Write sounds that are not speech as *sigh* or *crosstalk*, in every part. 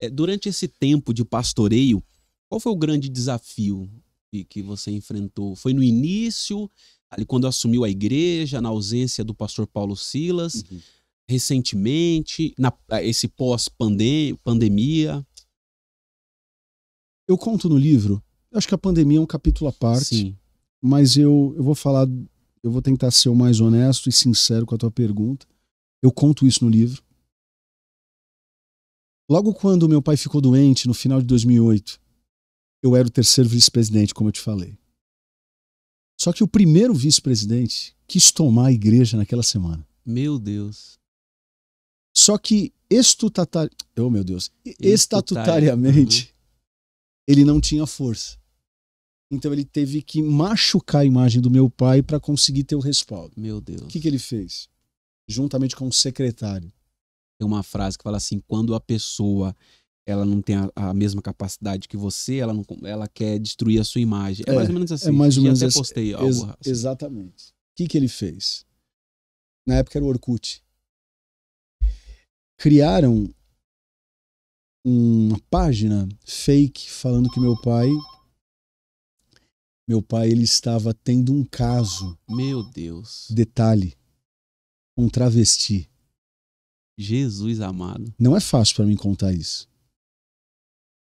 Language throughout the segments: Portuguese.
É, durante esse tempo de pastoreio, qual foi o grande desafio que, que você enfrentou? Foi no início, ali quando assumiu a igreja, na ausência do pastor Paulo Silas, uhum. recentemente, na, ah, esse pós-pandemia? Eu conto no livro. Eu acho que a pandemia é um capítulo à parte. Sim. Mas eu, eu vou falar, eu vou tentar ser o mais honesto e sincero com a tua pergunta. Eu conto isso no livro. Logo quando meu pai ficou doente, no final de 2008, eu era o terceiro vice-presidente, como eu te falei. Só que o primeiro vice-presidente quis tomar a igreja naquela semana. Meu Deus. Só que oh, meu Deus. estatutariamente, uhum. ele não tinha força. Então ele teve que machucar a imagem do meu pai para conseguir ter o respaldo. Meu Deus. O que, que ele fez? Juntamente com o secretário, tem uma frase que fala assim: quando a pessoa ela não tem a, a, mesma capacidade que você, ela, não, ela quer destruir a sua imagem. É, é mais ou menos assim. É mais ou menos até assim, postei é, algo ex assim. Exatamente. O que, que ele fez? Na época era o Orkut. Criaram uma página fake falando que meu pai meu pai ele estava tendo um caso. Meu Deus. Detalhe. Um travesti. Jesus amado. Não é fácil para mim contar isso.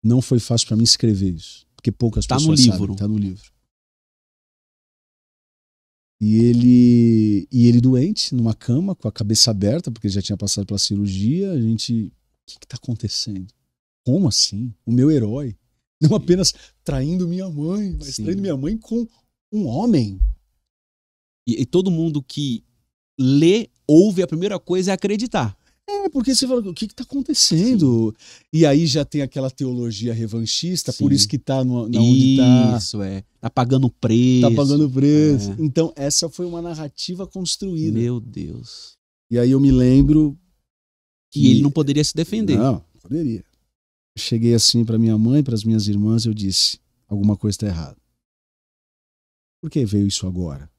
Não foi fácil para mim escrever isso, porque poucas tá pessoas no livro. sabem. Tá no livro. E ele e ele doente numa cama com a cabeça aberta porque ele já tinha passado pela cirurgia. A gente, o que está acontecendo? Como assim? O meu herói não Sim. apenas traindo minha mãe, mas Sim. traindo minha mãe com um homem. E, e todo mundo que lê, ouve, a primeira coisa é acreditar. É, porque você fala, o que está acontecendo? Sim. E aí já tem aquela teologia revanchista, Sim. por isso que está no, na onde está. Isso, é. Está pagando preço. está pagando preço. É. Então, essa foi uma narrativa construída. Meu Deus. E aí eu me lembro. Que, ele não poderia se defender. Não, poderia. Eu cheguei assim para minha mãe, para as minhas irmãs, eu disse: alguma coisa está errada. Por que veio isso agora?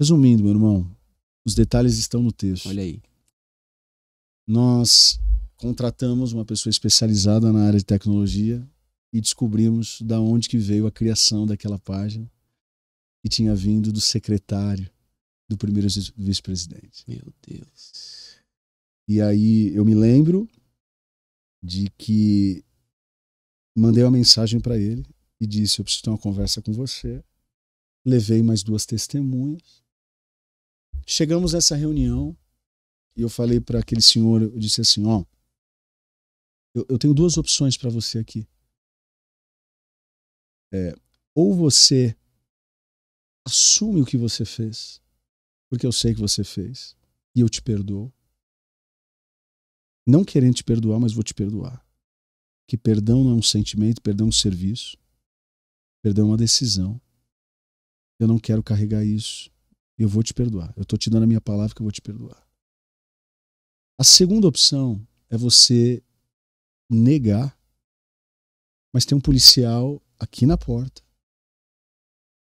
Resumindo, meu irmão, os detalhes estão no texto. Olha aí nós contratamos uma pessoa especializada na área de tecnologia e descobrimos da onde que veio a criação daquela página e tinha vindo do secretário do primeiro vice-presidente. Meu Deus. E aí eu me lembro de que mandei uma mensagem para ele e disse: "Eu preciso ter uma conversa com você". Levei mais duas testemunhas. Chegamos nessa reunião e eu falei para aquele senhor, eu disse assim, ó, eu, eu tenho duas opções para você aqui. É, ou você assume o que você fez, porque eu sei que você fez, e eu te perdoo. Não querendo te perdoar, mas vou te perdoar. Que perdão não é um sentimento, perdão é um serviço, perdão é uma decisão. Eu não quero carregar isso. Eu vou te perdoar. Eu estou te dando a minha palavra que eu vou te perdoar. A segunda opção é você negar, mas tem um policial aqui na porta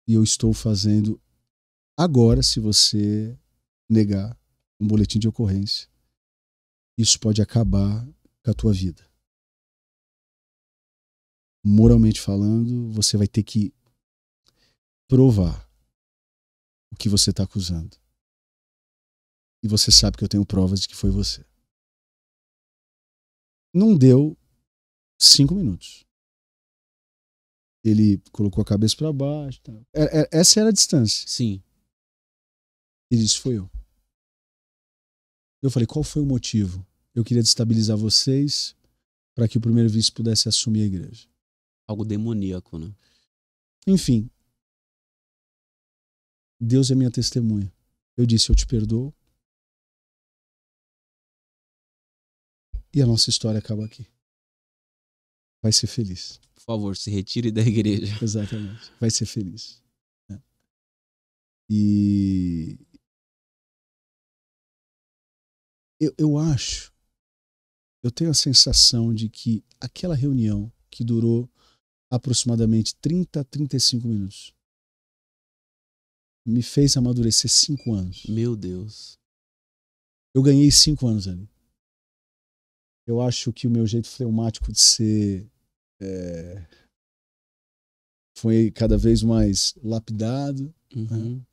e eu estou fazendo agora, se você negar, um boletim de ocorrência. Isso pode acabar com a tua vida. Moralmente falando, você vai ter que provar o que você está acusando e você sabe que eu tenho provas de que foi você. Não deu cinco minutos. Ele colocou a cabeça para baixo. Tá. É, é, essa era a distância. Sim. Ele disse: Foi eu. Eu falei: Qual foi o motivo? Eu queria destabilizar vocês para que o primeiro vice pudesse assumir a igreja. Algo demoníaco, né? Enfim. Deus é minha testemunha. Eu disse: Eu te perdoo E a nossa história acaba aqui. Vai ser feliz. Por favor, se retire da igreja. *laughs* Exatamente. Vai ser feliz. É. E. Eu, eu acho, eu tenho a sensação de que aquela reunião que durou aproximadamente 30 a 35 minutos me fez amadurecer cinco anos. Meu Deus. Eu ganhei cinco anos ali eu acho que o meu jeito fleumático de ser é, foi cada vez mais lapidado. Né? Uhum. Né?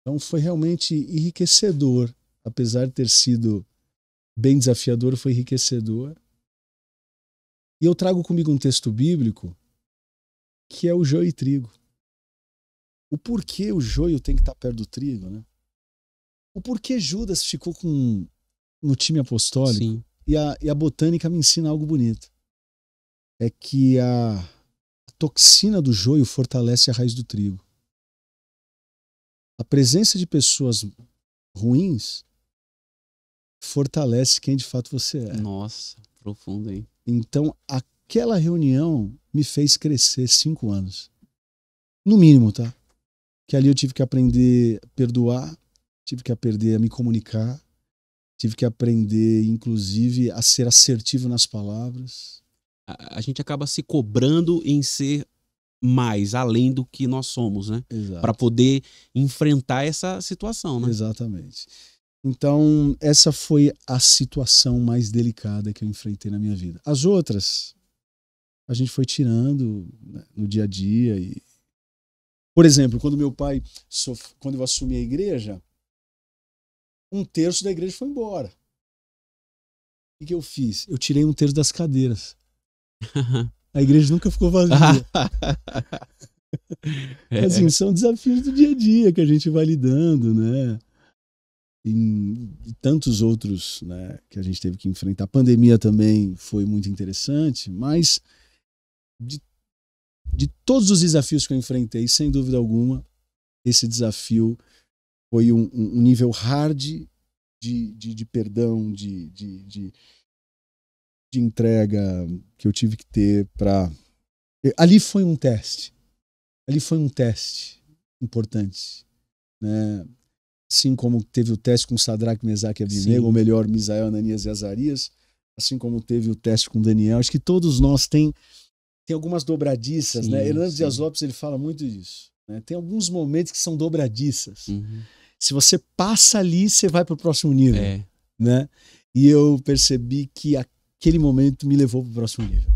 Então foi realmente enriquecedor, apesar de ter sido bem desafiador, foi enriquecedor. E eu trago comigo um texto bíblico que é o joio e trigo. O porquê o joio tem que estar tá perto do trigo, né? O porquê Judas ficou com no time apostólico? Sim e a, e a botânica me ensina algo bonito. É que a, a toxina do joio fortalece a raiz do trigo. A presença de pessoas ruins fortalece quem de fato você é. Nossa, profundo aí. Então, aquela reunião me fez crescer cinco anos. No mínimo, tá? Que ali eu tive que aprender a perdoar, tive que aprender a me comunicar, Tive que aprender, inclusive, a ser assertivo nas palavras. A, a gente acaba se cobrando em ser mais além do que nós somos, né? Para poder enfrentar essa situação, né? Exatamente. Então, essa foi a situação mais delicada que eu enfrentei na minha vida. As outras, a gente foi tirando né, no dia a dia. E... Por exemplo, quando meu pai, sof... quando eu assumi a igreja, um terço da igreja foi embora. O que, que eu fiz? Eu tirei um terço das cadeiras. *laughs* A igreja nunca ficou vazia. *laughs* é. Assim, são desafios do dia a dia que a gente vai lidando, né? tantos outros né, que a gente teve que enfrentar. A pandemia também foi muito interessante, mas de, de todos os desafios que eu enfrentei, sem dúvida alguma, esse desafio foi um, um nível hard de, de, de perdão, de, de, de, de entrega que eu tive que ter para. Ali foi um teste. Ali foi um teste importante. Né? Assim como teve o teste com Sadraque, Mesaque e Abdinego, ou melhor, Misael, Ananias e Azarias, assim como teve o teste com Daniel. Acho que todos nós tem, tem algumas dobradiças. Né? Sim, né? Hernandes Dias Lopes ele fala muito disso. Né? Tem alguns momentos que são dobradiças. Uhum se você passa ali, você vai para o próximo nível. É. Né? E eu percebi que aquele momento me levou para o próximo nível.